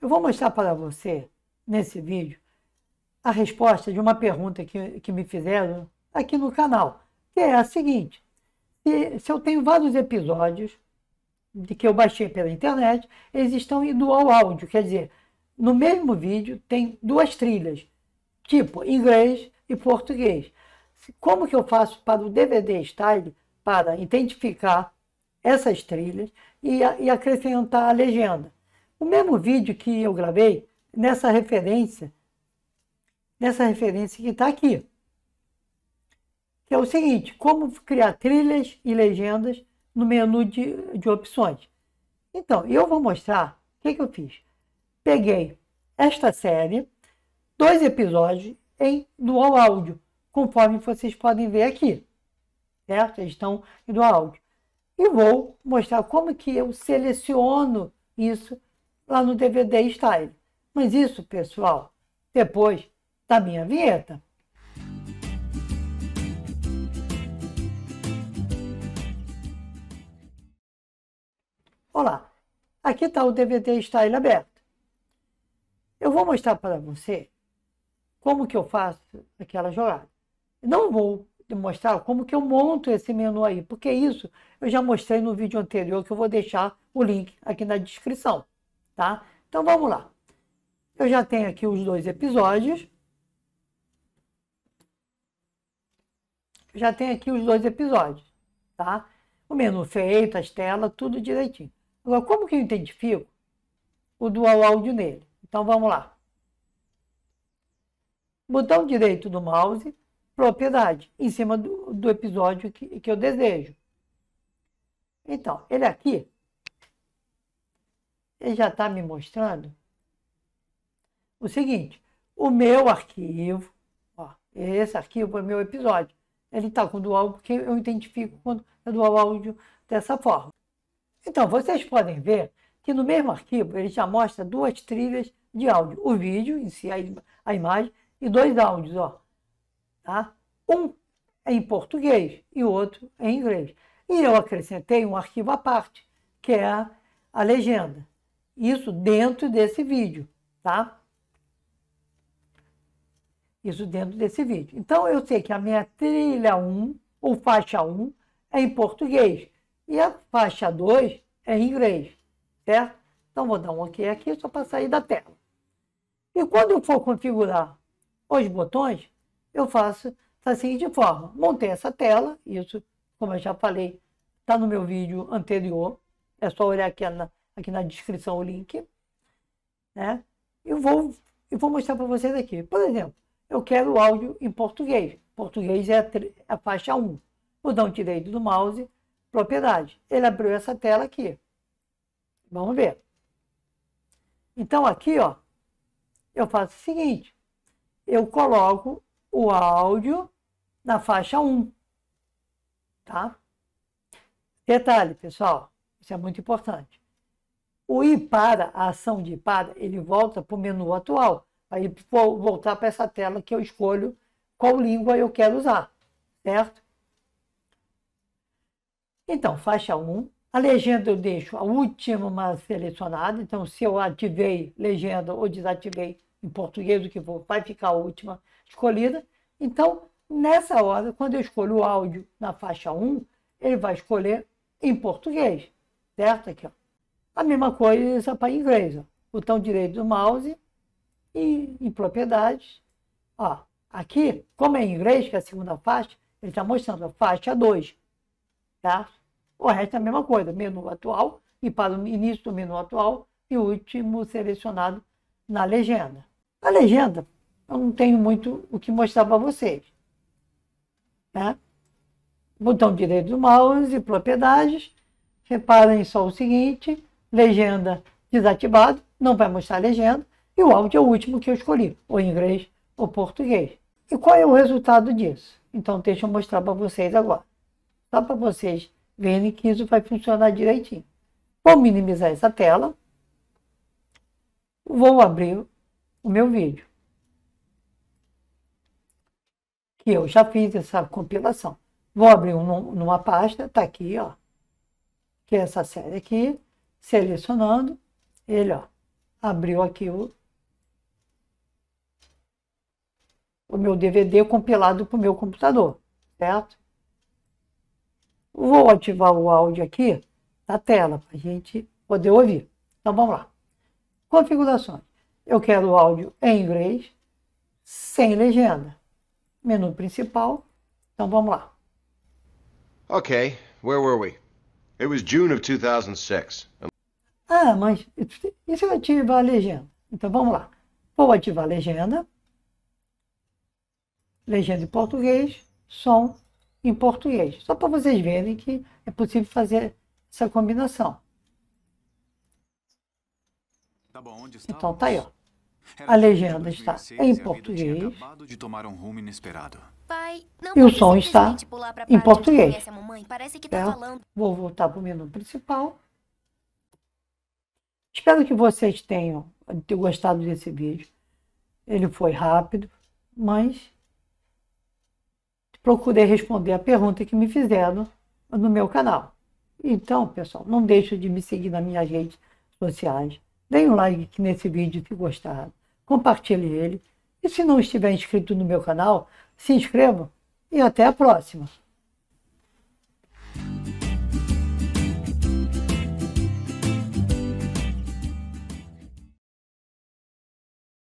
Eu vou mostrar para você, nesse vídeo, a resposta de uma pergunta que, que me fizeram aqui no canal, que é a seguinte. Se, se eu tenho vários episódios de que eu baixei pela internet, eles estão em dual áudio, quer dizer, no mesmo vídeo tem duas trilhas, tipo inglês e português. Como que eu faço para o DVD Style para identificar essas trilhas e, e acrescentar a legenda? O mesmo vídeo que eu gravei nessa referência, nessa referência que está aqui. Que é o seguinte, como criar trilhas e legendas no menu de, de opções. Então, eu vou mostrar o que, que eu fiz. Peguei esta série, dois episódios em dual áudio, conforme vocês podem ver aqui. Certo? Eles estão em dual áudio. E vou mostrar como que eu seleciono isso lá no DVD Style. Mas isso, pessoal, depois da minha vinheta. Olá, aqui está o DVD Style aberto. Eu vou mostrar para você como que eu faço aquela jogada. Não vou mostrar como que eu monto esse menu aí, porque isso eu já mostrei no vídeo anterior que eu vou deixar o link aqui na descrição tá? Então vamos lá. Eu já tenho aqui os dois episódios. Já tenho aqui os dois episódios, tá? O menu feito, as telas, tudo direitinho. Agora, como que eu identifico o dual áudio nele? Então vamos lá. Botão direito do mouse, propriedade, em cima do, do episódio que, que eu desejo. Então, ele aqui, ele já está me mostrando o seguinte: o meu arquivo, ó, esse arquivo é o meu episódio, ele está com dual porque eu identifico quando é dual áudio dessa forma. Então, vocês podem ver que no mesmo arquivo ele já mostra duas trilhas de áudio, o vídeo em si, a, a imagem, e dois áudios, ó. Tá? Um é em português e o outro é em inglês. E eu acrescentei um arquivo à parte, que é a legenda. Isso dentro desse vídeo, tá? Isso dentro desse vídeo. Então, eu sei que a minha trilha 1, ou faixa 1, é em português. E a faixa 2 é em inglês, certo? Então, vou dar um OK aqui só para sair da tela. E quando eu for configurar os botões, eu faço da seguinte forma. Montei essa tela, isso, como eu já falei, está no meu vídeo anterior. É só olhar aqui na, aqui na descrição o link, né? Eu vou, eu vou mostrar para vocês aqui. Por exemplo, eu quero o áudio em português. Português é a, a faixa 1. Vou dar um direito do mouse, propriedade. Ele abriu essa tela aqui. Vamos ver. Então aqui, ó, eu faço o seguinte. Eu coloco o áudio na faixa 1. Tá? Detalhe, pessoal, isso é muito importante. O IPARA, a ação de IPARA, ele volta para o menu atual. Aí vou voltar para essa tela que eu escolho qual língua eu quero usar, certo? Então, faixa 1. A legenda eu deixo a última selecionada. Então, se eu ativei legenda ou desativei em português, o que for, vai ficar a última escolhida. Então, nessa hora, quando eu escolho o áudio na faixa 1, ele vai escolher em português, certo? Aqui, ó. A mesma coisa para inglês. Ó. Botão direito do mouse e em propriedades. Ó, aqui, como é em inglês, que é a segunda faixa, ele está mostrando a faixa 2. Tá? O resto é a mesma coisa. Menu atual e para o início do menu atual e o último selecionado na legenda. A legenda, eu não tenho muito o que mostrar para vocês. Né? Botão direito do mouse, propriedades. Reparem só o seguinte, legenda desativado, não vai mostrar legenda, e o áudio é o último que eu escolhi, ou inglês ou português. E qual é o resultado disso? Então deixa eu mostrar para vocês agora. Só para vocês verem que isso vai funcionar direitinho. Vou minimizar essa tela. Vou abrir o meu vídeo. Que eu já fiz essa compilação. Vou abrir um, numa pasta, está aqui, ó. Que é essa série aqui selecionando, ele ó, abriu aqui o, o meu DVD compilado para o meu computador, certo? Vou ativar o áudio aqui na tela para a gente poder ouvir. Então vamos lá. Configurações. Eu quero o áudio em inglês, sem legenda. Menu principal. Então vamos lá. Okay, where were we? It was June of 2006. Ah, mas e se eu ativar a legenda? Então vamos lá. Vou ativar a legenda. Legenda em português, som em português. Só para vocês verem que é possível fazer essa combinação. Tá bom, então tá aí, ó. A legenda está em português. Pai, e o som está em português. Tá? Vou voltar para o menu principal. Espero que vocês tenham gostado desse vídeo. Ele foi rápido, mas procurei responder a pergunta que me fizeram no meu canal. Então, pessoal, não deixe de me seguir nas minhas redes sociais. Deem um like nesse vídeo se gostaram. Compartilhe ele. E se não estiver inscrito no meu canal, se inscreva e até a próxima.